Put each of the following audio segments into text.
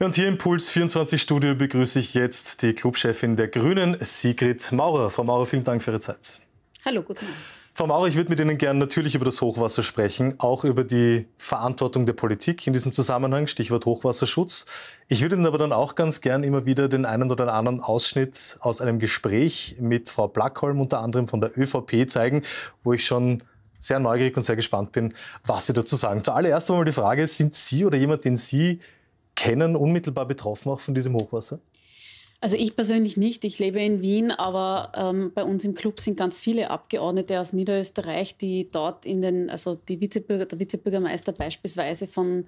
Und hier im Puls 24 Studio begrüße ich jetzt die Clubchefin der Grünen, Sigrid Maurer. Frau Maurer, vielen Dank für Ihre Zeit. Hallo, guten Morgen. Frau Maurer, ich würde mit Ihnen gerne natürlich über das Hochwasser sprechen, auch über die Verantwortung der Politik in diesem Zusammenhang, Stichwort Hochwasserschutz. Ich würde Ihnen aber dann auch ganz gern immer wieder den einen oder anderen Ausschnitt aus einem Gespräch mit Frau Blackholm, unter anderem von der ÖVP, zeigen, wo ich schon sehr neugierig und sehr gespannt bin, was Sie dazu sagen. Zuallererst einmal die Frage, sind Sie oder jemand, den Sie kennen, unmittelbar betroffen auch von diesem Hochwasser? Also ich persönlich nicht, ich lebe in Wien, aber ähm, bei uns im Club sind ganz viele Abgeordnete aus Niederösterreich, die dort in den, also die Vizebürger, der Vizebürgermeister beispielsweise von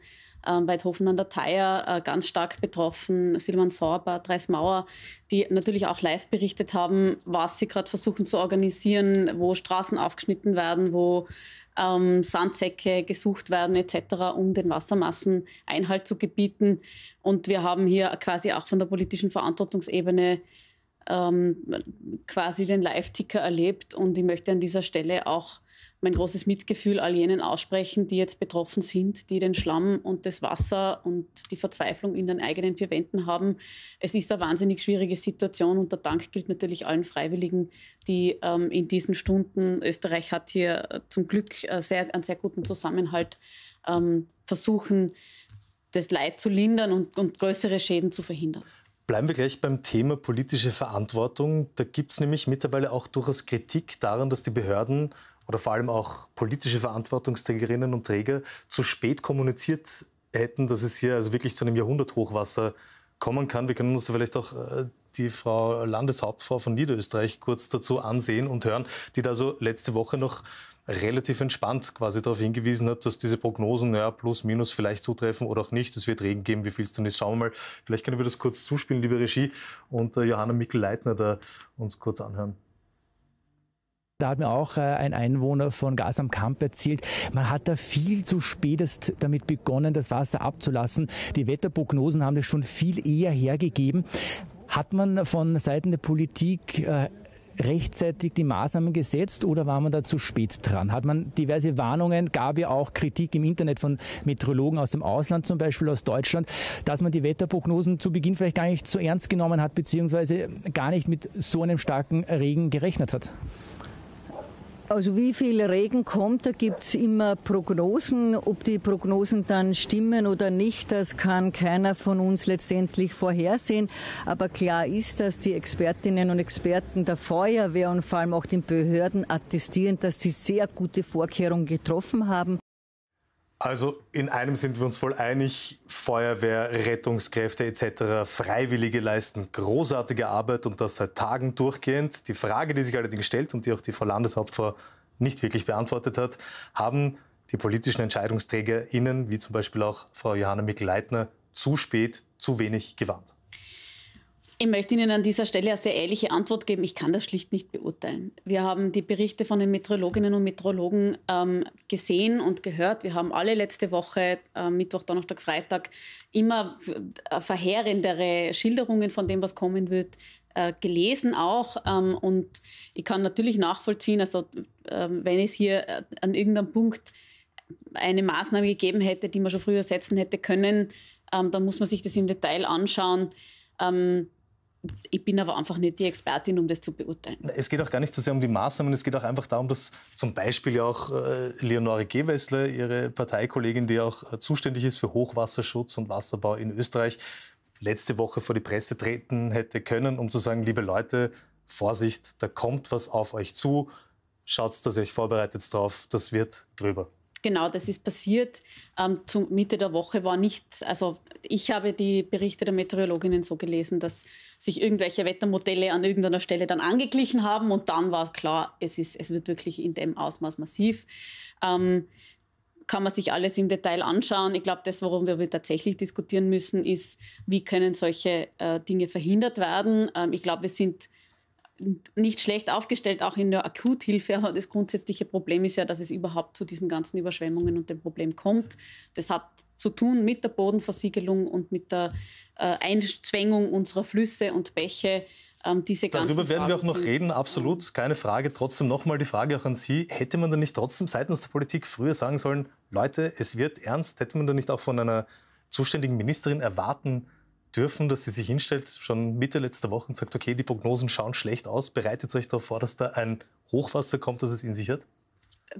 ähm, Weidhofen an der Theier äh, ganz stark betroffen, Silvan Sorber, Dreismauer, die natürlich auch live berichtet haben, was sie gerade versuchen zu organisieren, wo Straßen aufgeschnitten werden, wo ähm, Sandsäcke gesucht werden etc., um den Wassermassen Einhalt zu gebieten. Und wir haben hier quasi auch von der politischen Verantwortungsebene ähm, quasi den Live-Ticker erlebt und ich möchte an dieser Stelle auch mein großes Mitgefühl all jenen aussprechen, die jetzt betroffen sind, die den Schlamm und das Wasser und die Verzweiflung in den eigenen vier Wänden haben. Es ist eine wahnsinnig schwierige Situation und der Dank gilt natürlich allen Freiwilligen, die ähm, in diesen Stunden, Österreich hat hier äh, zum Glück äh, sehr, einen sehr guten Zusammenhalt, ähm, versuchen, das Leid zu lindern und, und größere Schäden zu verhindern. Bleiben wir gleich beim Thema politische Verantwortung. Da gibt es nämlich mittlerweile auch durchaus Kritik daran, dass die Behörden oder vor allem auch politische Verantwortungsträgerinnen und Träger zu spät kommuniziert hätten, dass es hier also wirklich zu einem Jahrhunderthochwasser kommen kann. Wir können uns vielleicht auch äh, die Frau Landeshauptfrau von Niederösterreich kurz dazu ansehen und hören, die da so letzte Woche noch relativ entspannt quasi darauf hingewiesen hat, dass diese Prognosen, naja, plus, minus vielleicht zutreffen oder auch nicht. Es wird Regen geben, wie viel es dann ist. Schauen wir mal. Vielleicht können wir das kurz zuspielen, liebe Regie, und äh, Johanna Mikl-Leitner da uns kurz anhören. Da hat mir auch äh, ein Einwohner von Gas am Kamp erzählt, man hat da viel zu spätest damit begonnen, das Wasser abzulassen. Die Wetterprognosen haben das schon viel eher hergegeben. Hat man von Seiten der Politik äh, rechtzeitig die Maßnahmen gesetzt oder war man da zu spät dran? Hat man diverse Warnungen, gab ja auch Kritik im Internet von Meteorologen aus dem Ausland, zum Beispiel aus Deutschland, dass man die Wetterprognosen zu Beginn vielleicht gar nicht so ernst genommen hat, beziehungsweise gar nicht mit so einem starken Regen gerechnet hat? Also wie viel Regen kommt, da gibt's immer Prognosen. Ob die Prognosen dann stimmen oder nicht, das kann keiner von uns letztendlich vorhersehen. Aber klar ist, dass die Expertinnen und Experten der Feuerwehr und vor allem auch den Behörden attestieren, dass sie sehr gute Vorkehrungen getroffen haben. Also in einem sind wir uns wohl einig, Feuerwehr, Rettungskräfte etc. Freiwillige leisten großartige Arbeit und das seit Tagen durchgehend. Die Frage, die sich allerdings stellt und die auch die Frau Landeshauptfrau nicht wirklich beantwortet hat, haben die politischen EntscheidungsträgerInnen, wie zum Beispiel auch Frau Johanna Mikl-Leitner, zu spät, zu wenig gewarnt? Ich möchte Ihnen an dieser Stelle eine sehr ehrliche Antwort geben. Ich kann das schlicht nicht beurteilen. Wir haben die Berichte von den Meteorologinnen und Meteorologen ähm, gesehen und gehört. Wir haben alle letzte Woche, äh, Mittwoch, Donnerstag, Freitag, immer äh, verheerendere Schilderungen von dem, was kommen wird, äh, gelesen auch. Ähm, und ich kann natürlich nachvollziehen, also äh, wenn es hier äh, an irgendeinem Punkt eine Maßnahme gegeben hätte, die man schon früher setzen hätte können, ähm, dann muss man sich das im Detail anschauen. Ähm, ich bin aber einfach nicht die Expertin, um das zu beurteilen. Es geht auch gar nicht so sehr um die Maßnahmen, es geht auch einfach darum, dass zum Beispiel ja auch äh, Leonore Gewessler, ihre Parteikollegin, die auch äh, zuständig ist für Hochwasserschutz und Wasserbau in Österreich, letzte Woche vor die Presse treten hätte können, um zu sagen, liebe Leute, Vorsicht, da kommt was auf euch zu, schaut, dass ihr euch vorbereitet drauf, das wird gröber. Genau, das ist passiert. Ähm, zum Mitte der Woche war nicht, Also ich habe die Berichte der Meteorologinnen so gelesen, dass sich irgendwelche Wettermodelle an irgendeiner Stelle dann angeglichen haben und dann war klar, es, ist, es wird wirklich in dem Ausmaß massiv. Ähm, kann man sich alles im Detail anschauen. Ich glaube, das, worum wir tatsächlich diskutieren müssen, ist, wie können solche äh, Dinge verhindert werden. Ähm, ich glaube, wir sind nicht schlecht aufgestellt, auch in der Akuthilfe. Aber das grundsätzliche Problem ist ja, dass es überhaupt zu diesen ganzen Überschwemmungen und dem Problem kommt. Das hat zu tun mit der Bodenversiegelung und mit der äh, Einzwängung unserer Flüsse und Bäche. Ähm, diese Darüber werden Fragen wir auch noch reden, absolut, keine Frage. Trotzdem nochmal die Frage auch an Sie. Hätte man da nicht trotzdem seitens der Politik früher sagen sollen, Leute, es wird ernst, hätte man da nicht auch von einer zuständigen Ministerin erwarten dürfen, dass sie sich hinstellt, schon Mitte letzter Woche und sagt, okay, die Prognosen schauen schlecht aus, bereitet euch darauf vor, dass da ein Hochwasser kommt, das es in sich hat?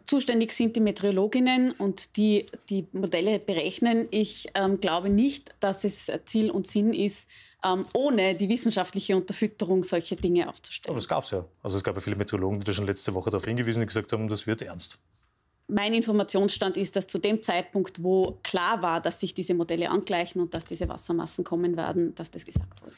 Zuständig sind die Meteorologinnen und die die Modelle berechnen. Ich ähm, glaube nicht, dass es Ziel und Sinn ist, ähm, ohne die wissenschaftliche Unterfütterung solche Dinge aufzustellen. Aber das gab es ja. Also es gab ja viele Meteorologen, die da schon letzte Woche darauf hingewiesen und gesagt haben, das wird ernst mein Informationsstand ist, dass zu dem Zeitpunkt, wo klar war, dass sich diese Modelle angleichen und dass diese Wassermassen kommen werden, dass das gesagt wurde.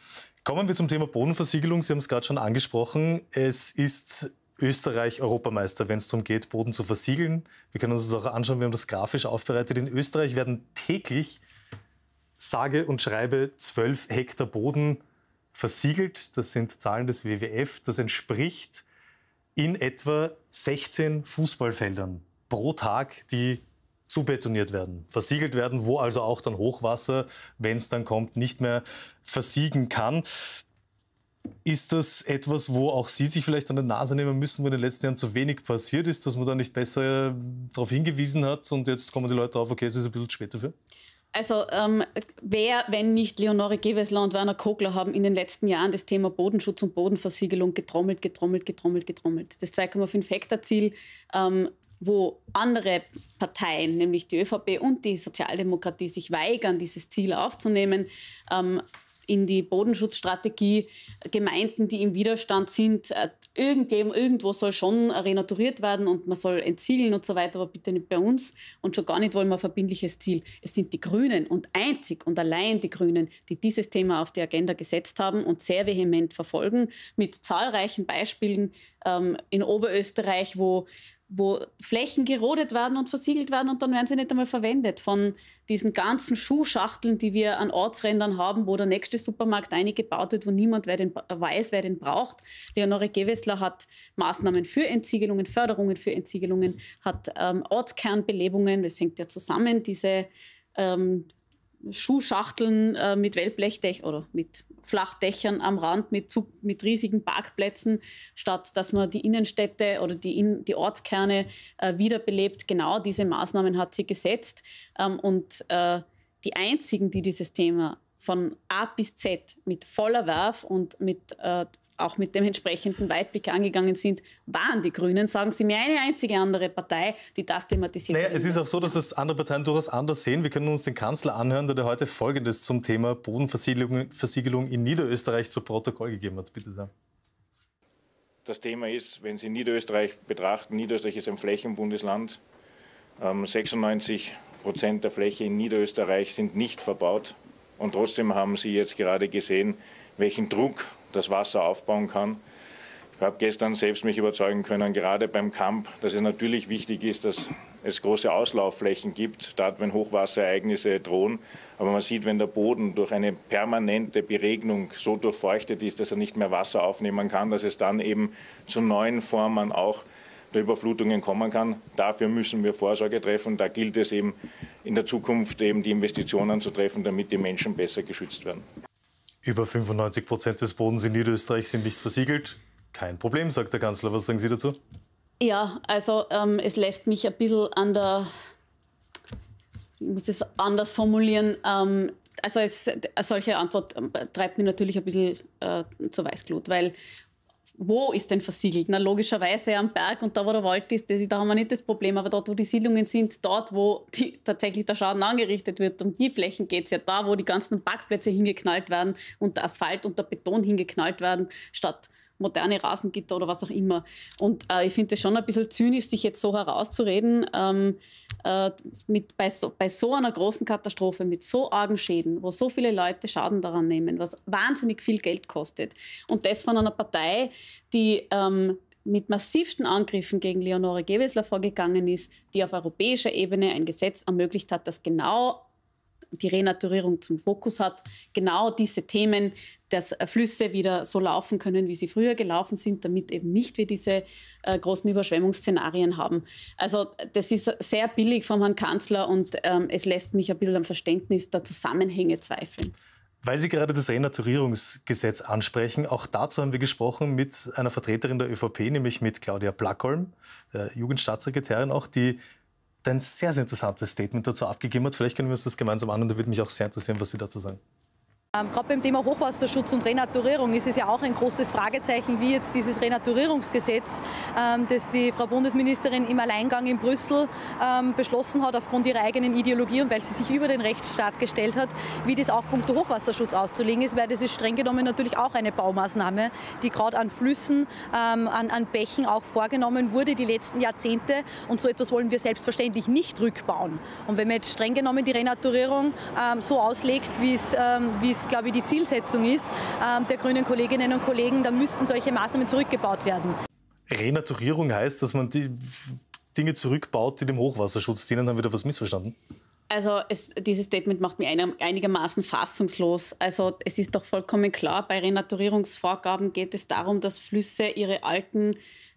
Kommen wir zum Thema Bodenversiegelung. Sie haben es gerade schon angesprochen. Es ist Österreich Europameister, wenn es darum geht, Boden zu versiegeln. Wir können uns das auch anschauen, wir haben das grafisch aufbereitet. In Österreich werden täglich, sage und schreibe, 12 Hektar Boden versiegelt. Das sind Zahlen des WWF. Das entspricht in etwa 16 Fußballfeldern pro Tag, die zubetoniert werden, versiegelt werden, wo also auch dann Hochwasser, wenn es dann kommt, nicht mehr versiegen kann. Ist das etwas, wo auch Sie sich vielleicht an der Nase nehmen müssen, wo in den letzten Jahren zu wenig passiert ist, dass man da nicht besser äh, darauf hingewiesen hat und jetzt kommen die Leute drauf, okay, es ist ein bisschen spät dafür? Also ähm, wer, wenn nicht Leonore Gewessler und Werner Kogler, haben in den letzten Jahren das Thema Bodenschutz und Bodenversiegelung getrommelt, getrommelt, getrommelt, getrommelt. Das 2,5 Hektar Ziel ähm, wo andere Parteien, nämlich die ÖVP und die Sozialdemokratie, sich weigern, dieses Ziel aufzunehmen, ähm, in die Bodenschutzstrategie Gemeinden, die im Widerstand sind, äh, irgendjemand, irgendwo soll schon renaturiert werden und man soll entsiegeln und so weiter, aber bitte nicht bei uns und schon gar nicht wollen wir ein verbindliches Ziel. Es sind die Grünen und einzig und allein die Grünen, die dieses Thema auf die Agenda gesetzt haben und sehr vehement verfolgen, mit zahlreichen Beispielen ähm, in Oberösterreich, wo wo Flächen gerodet werden und versiegelt werden und dann werden sie nicht einmal verwendet. Von diesen ganzen Schuhschachteln, die wir an Ortsrändern haben, wo der nächste Supermarkt eingebaut wird, wo niemand wer den, weiß, wer den braucht. Leonore Gewessler hat Maßnahmen für Entsiegelungen, Förderungen für Entsiegelungen, hat ähm, Ortskernbelebungen, das hängt ja zusammen, diese ähm, Schuhschachteln äh, mit Wellblechdächern oder mit Flachdächern am Rand mit, mit riesigen Parkplätzen, statt dass man die Innenstädte oder die, in, die Ortskerne äh, wiederbelebt. Genau diese Maßnahmen hat sie gesetzt. Ähm, und äh, die einzigen, die dieses Thema von A bis Z mit voller Werf und mit äh, auch mit dem entsprechenden Weitblick angegangen sind, waren die Grünen. Sagen Sie mir eine einzige andere Partei, die das thematisiert naja, Es ist auch so, dass es andere Parteien durchaus anders sehen. Wir können uns den Kanzler anhören, der heute Folgendes zum Thema Bodenversiegelung in Niederösterreich zu Protokoll gegeben hat. Bitte sehr. Das Thema ist, wenn Sie Niederösterreich betrachten, Niederösterreich ist ein Flächenbundesland. 96 ähm, Prozent der Fläche in Niederösterreich sind nicht verbaut. Und trotzdem haben Sie jetzt gerade gesehen, welchen Druck das Wasser aufbauen kann. Ich habe gestern selbst mich überzeugen können, gerade beim Kamp, dass es natürlich wichtig ist, dass es große Auslaufflächen gibt, dort, wenn Hochwasserereignisse drohen. Aber man sieht, wenn der Boden durch eine permanente Beregnung so durchfeuchtet ist, dass er nicht mehr Wasser aufnehmen kann, dass es dann eben zu neuen Formen auch der Überflutungen kommen kann. Dafür müssen wir Vorsorge treffen. Da gilt es eben in der Zukunft eben die Investitionen zu treffen, damit die Menschen besser geschützt werden. Über 95 Prozent des Bodens in Niederösterreich sind nicht versiegelt. Kein Problem, sagt der Kanzler. Was sagen Sie dazu? Ja, also ähm, es lässt mich ein bisschen an der, ich muss das anders formulieren, ähm, also es, solche Antwort ähm, treibt mich natürlich ein bisschen äh, zur Weißglut, weil wo ist denn versiegelt? Na, logischerweise am Berg und da, wo der Wald ist, das, da haben wir nicht das Problem. Aber dort, wo die Siedlungen sind, dort, wo die, tatsächlich der Schaden angerichtet wird, um die Flächen geht es ja. Da, wo die ganzen Parkplätze hingeknallt werden und der Asphalt und der Beton hingeknallt werden, statt moderne Rasengitter oder was auch immer. Und äh, ich finde es schon ein bisschen zynisch, sich jetzt so herauszureden, ähm, äh, mit, bei, so, bei so einer großen Katastrophe, mit so argen Schäden, wo so viele Leute Schaden daran nehmen, was wahnsinnig viel Geld kostet. Und das von einer Partei, die ähm, mit massivsten Angriffen gegen Leonore Gewessler vorgegangen ist, die auf europäischer Ebene ein Gesetz ermöglicht hat, das genau die Renaturierung zum Fokus hat, genau diese Themen dass äh, Flüsse wieder so laufen können, wie sie früher gelaufen sind, damit eben nicht wir diese äh, großen Überschwemmungsszenarien haben. Also das ist sehr billig vom Herrn Kanzler und ähm, es lässt mich ein bisschen am Verständnis der Zusammenhänge zweifeln. Weil Sie gerade das Renaturierungsgesetz ansprechen, auch dazu haben wir gesprochen mit einer Vertreterin der ÖVP, nämlich mit Claudia Plackholm, der Jugendstaatssekretärin auch, die ein sehr, sehr interessantes Statement dazu abgegeben hat. Vielleicht können wir uns das gemeinsam an und da würde mich auch sehr interessieren, was Sie dazu sagen. Ähm, gerade beim Thema Hochwasserschutz und Renaturierung ist es ja auch ein großes Fragezeichen, wie jetzt dieses Renaturierungsgesetz, ähm, das die Frau Bundesministerin im Alleingang in Brüssel ähm, beschlossen hat, aufgrund ihrer eigenen Ideologie und weil sie sich über den Rechtsstaat gestellt hat, wie das auch punkto Hochwasserschutz auszulegen ist, weil das ist streng genommen natürlich auch eine Baumaßnahme, die gerade an Flüssen, an, an Bächen auch vorgenommen wurde die letzten Jahrzehnte und so etwas wollen wir selbstverständlich nicht rückbauen. Und wenn man jetzt streng genommen die Renaturierung so auslegt, wie es ähm, glaube ich, die Zielsetzung ist ähm, der grünen Kolleginnen und Kollegen, dann müssten solche Maßnahmen zurückgebaut werden. Renaturierung heißt, dass man die Dinge zurückbaut, die dem Hochwasserschutz dienen, haben wir da was missverstanden? Also es, dieses Statement macht mich einigermaßen fassungslos. Also es ist doch vollkommen klar, bei Renaturierungsvorgaben geht es darum, dass Flüsse ihre alten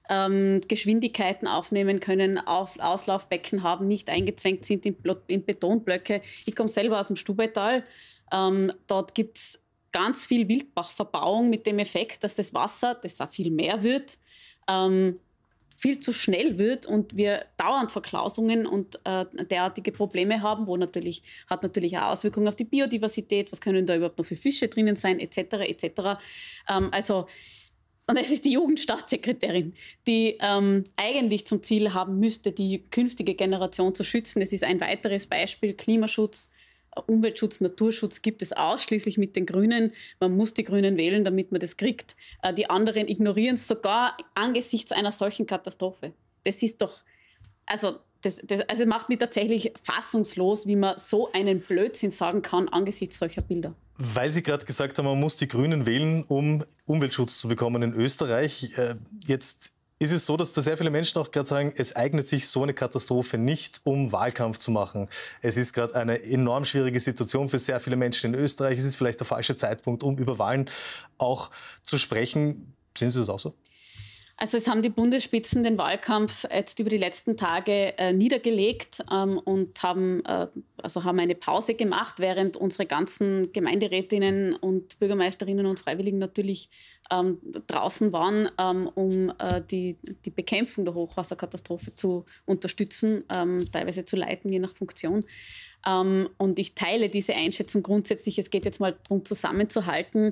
ähm, Geschwindigkeiten aufnehmen können, auf, Auslaufbecken haben, nicht eingezwängt sind in, in Betonblöcke. Ich komme selber aus dem Stubetal. Ähm, dort gibt es ganz viel Wildbachverbauung mit dem Effekt, dass das Wasser, das auch viel mehr wird, ähm, viel zu schnell wird und wir dauernd Verklausungen und äh, derartige Probleme haben, wo natürlich hat natürlich auch Auswirkungen auf die Biodiversität, was können da überhaupt noch für Fische drinnen sein, etc. etc. Ähm, also und es ist die Jugendstaatssekretärin, die ähm, eigentlich zum Ziel haben müsste, die künftige Generation zu schützen. Es ist ein weiteres Beispiel Klimaschutz Umweltschutz, Naturschutz gibt es ausschließlich mit den Grünen. Man muss die Grünen wählen, damit man das kriegt. Äh, die anderen ignorieren es sogar angesichts einer solchen Katastrophe. Das ist doch, also das, das, also macht mich tatsächlich fassungslos, wie man so einen Blödsinn sagen kann angesichts solcher Bilder. Weil Sie gerade gesagt haben, man muss die Grünen wählen, um Umweltschutz zu bekommen in Österreich. Äh, jetzt ist es so, dass da sehr viele Menschen auch gerade sagen, es eignet sich so eine Katastrophe nicht, um Wahlkampf zu machen. Es ist gerade eine enorm schwierige Situation für sehr viele Menschen in Österreich. Es ist vielleicht der falsche Zeitpunkt, um über Wahlen auch zu sprechen. Sehen Sie das auch so? Also es haben die Bundesspitzen den Wahlkampf jetzt über die letzten Tage äh, niedergelegt ähm, und haben, äh, also haben eine Pause gemacht, während unsere ganzen Gemeinderätinnen und Bürgermeisterinnen und Freiwilligen natürlich ähm, draußen waren, ähm, um äh, die, die Bekämpfung der Hochwasserkatastrophe zu unterstützen, ähm, teilweise zu leiten, je nach Funktion. Um, ähm, und ich teile diese Einschätzung grundsätzlich. Es geht jetzt mal darum, zusammenzuhalten, um,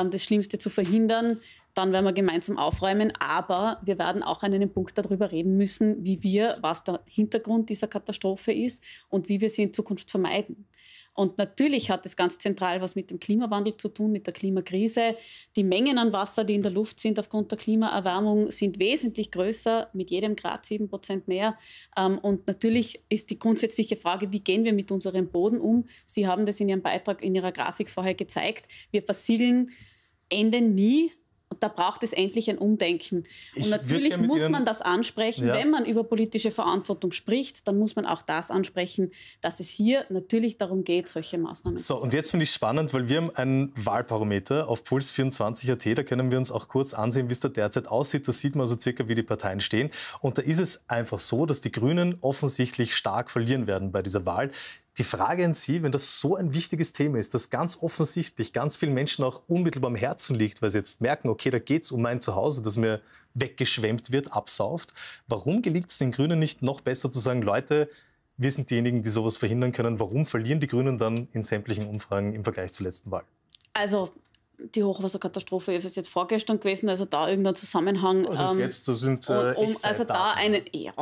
ähm, das Schlimmste zu verhindern, dann werden wir gemeinsam aufräumen. Aber wir werden auch an einem Punkt darüber reden müssen, wie wir, was der Hintergrund dieser Katastrophe ist und wie wir sie in Zukunft vermeiden. Und natürlich hat es ganz zentral was mit dem Klimawandel zu tun, mit der Klimakrise. Die Mengen an Wasser, die in der Luft sind aufgrund der Klimaerwärmung, sind wesentlich größer, mit jedem Grad sieben Prozent mehr. Ähm, und natürlich ist die grundsätzliche Frage, wie gehen wir mit unserem Boden um? Sie haben das in Ihrem Beitrag, in Ihrer Grafik vorher gezeigt. Wir versiegeln Ende nie da braucht es endlich ein Umdenken. Ich und natürlich muss man das ansprechen. Ja. Wenn man über politische Verantwortung spricht, dann muss man auch das ansprechen, dass es hier natürlich darum geht, solche Maßnahmen so, zu So, und jetzt finde ich spannend, weil wir haben einen Wahlbarometer auf Puls24.at. Da können wir uns auch kurz ansehen, wie es da derzeit aussieht. Da sieht man also circa, wie die Parteien stehen. Und da ist es einfach so, dass die Grünen offensichtlich stark verlieren werden bei dieser Wahl. Die Frage an Sie, wenn das so ein wichtiges Thema ist, das ganz offensichtlich ganz vielen Menschen auch unmittelbar am Herzen liegt, weil sie jetzt merken, okay, da geht es um mein Zuhause, das mir weggeschwemmt wird, absauft. Warum gelingt es den Grünen nicht noch besser zu sagen, Leute, wir sind diejenigen, die sowas verhindern können. Warum verlieren die Grünen dann in sämtlichen Umfragen im Vergleich zur letzten Wahl? Also die Hochwasserkatastrophe ist jetzt vorgestern gewesen, also da irgendein Zusammenhang. Also ähm, jetzt, das sind äh, um, Also da ne? eine, ja,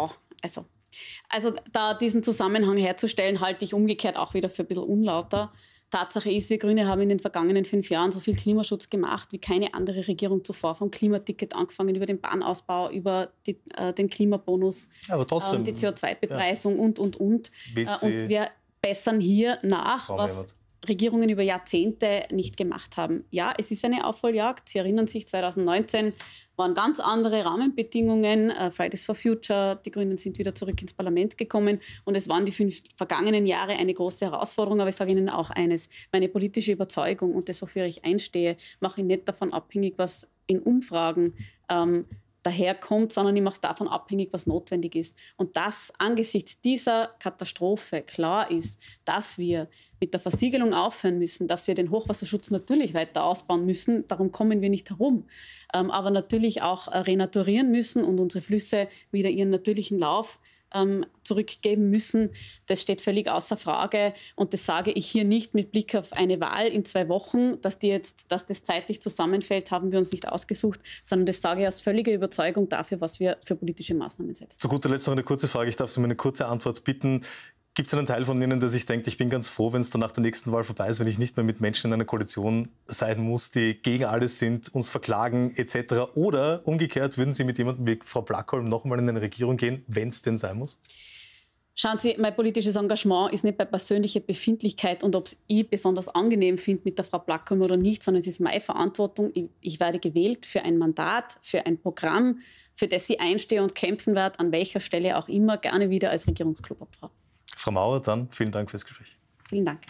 also also da diesen Zusammenhang herzustellen, halte ich umgekehrt auch wieder für ein bisschen unlauter. Tatsache ist, wir Grüne haben in den vergangenen fünf Jahren so viel Klimaschutz gemacht wie keine andere Regierung zuvor. Vom Klimaticket angefangen, über den Bahnausbau, über die, äh, den Klimabonus, trotzdem, äh, die CO2-Bepreisung ja. und, und, und. Äh, und wir bessern hier nach, was Regierungen über Jahrzehnte nicht gemacht haben. Ja, es ist eine Aufholjagd. Sie erinnern sich, 2019 waren ganz andere Rahmenbedingungen. Äh, Fridays for Future, die Grünen sind wieder zurück ins Parlament gekommen und es waren die fünf vergangenen Jahre eine große Herausforderung. Aber ich sage Ihnen auch eines, meine politische Überzeugung und das, wofür ich einstehe, mache ich nicht davon abhängig, was in Umfragen ähm, daherkommt, sondern ich mache es davon abhängig, was notwendig ist. Und dass angesichts dieser Katastrophe klar ist, dass wir mit der Versiegelung aufhören müssen, dass wir den Hochwasserschutz natürlich weiter ausbauen müssen. Darum kommen wir nicht herum. Ähm, aber natürlich auch äh, renaturieren müssen und unsere Flüsse wieder ihren natürlichen Lauf ähm, zurückgeben müssen. Das steht völlig außer Frage. Und das sage ich hier nicht mit Blick auf eine Wahl in zwei Wochen, dass, die jetzt, dass das zeitlich zusammenfällt, haben wir uns nicht ausgesucht, sondern das sage ich aus völliger Überzeugung dafür, was wir für politische Maßnahmen setzen. Zu guter Letzt noch eine kurze Frage. Ich darf Sie um eine kurze Antwort bitten. Gibt es einen Teil von Ihnen, der sich denkt, ich bin ganz froh, wenn es dann nach der nächsten Wahl vorbei ist, wenn ich nicht mehr mit Menschen in einer Koalition sein muss, die gegen alles sind, uns verklagen etc. Oder umgekehrt, würden Sie mit jemandem wie Frau Blackholm nochmal in eine Regierung gehen, wenn es denn sein muss? Schauen Sie, mein politisches Engagement ist nicht bei persönlicher Befindlichkeit und ob es ich besonders angenehm finde mit der Frau Blackholm oder nicht, sondern es ist meine Verantwortung. Ich, ich werde gewählt für ein Mandat, für ein Programm, für das ich einstehe und kämpfen werde, an welcher Stelle auch immer, gerne wieder als Regierungsklubobfrau. Frau Maurer, dann vielen Dank fürs Gespräch. Vielen Dank.